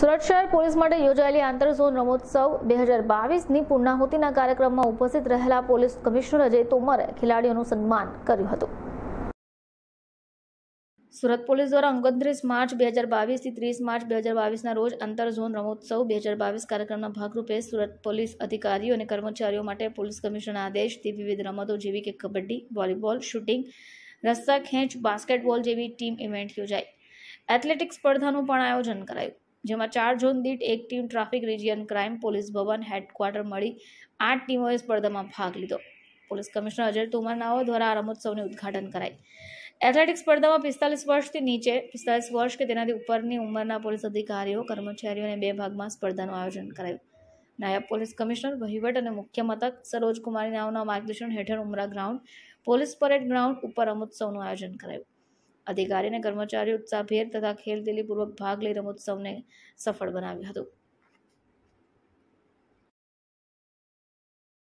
સુરત શહેર પોલીસ માટે યોજાયેલી આંતર ઝોન રમોત્સવ બે હજાર બાવીસની પૂર્ણાહુતિના કાર્યક્રમમાં ઉપસ્થિત રહેલા પોલીસ કમિશનર અજય તોમરે ખેલાડીઓનું સન્માન કર્યું હતું સુરત પોલીસ દ્વારા ઓગણત્રીસ માર્ચ બે હજાર બાવીસથી ત્રીસ માર્ચ બે હજાર બાવીસના રોજ આંતર ઝોન રમોત્સવ બે હજાર બાવીસ કાર્યક્રમના ભાગરૂપે સુરત પોલીસ અધિકારીઓ અને કર્મચારીઓ માટે પોલીસ કમિશનરના આદેશથી વિવિધ રમતો જેવી કે કબડ્ડી વોલીબોલ શૂટિંગ રસ્તા ખેંચ બાસ્કેટબોલ જેવી ટીમ ઇવેન્ટ યોજાઈ એથ્લેટિક્સ સ્પર્ધાનું પણ આયોજન કરાયું જેમાં ચાર ઝોન દીઠ એક team traffic region crime police ભવન હેડક્વાર્ટર મળી આઠ ટીમોએ સ્પર્ધામાં ભાગ લીધો પોલીસ કમિશનર અજય તોમરનાઓ દ્વારા આ રમતોત્સવનું ઉદઘાટન કરાઈ એથ્લેટિક્સ સ્પર્ધામાં પિસ્તાલીસ વર્ષથી નીચે પિસ્તાલીસ વર્ષ કે તેનાથી ઉપરની ઉંમરના પોલીસ અધિકારીઓ કર્મચારીઓને બે ભાગમાં સ્પર્ધાનું આયોજન કરાયું નાયબ પોલીસ કમિશનર વહીવટ અને મુખ્ય મથક સરોજ નાવના માર્ગદર્શન હેઠળ Umra ground police parade ground ઉપર રમોત્સવનું આયોજન કરાયું અધિકારી અને કર્મચારીઓ ઉત્સાહભેર તથા ખેલદિલીપૂર્વક ભાગ લઈ રમોત્સવને સફળ બનાવ્યું હતું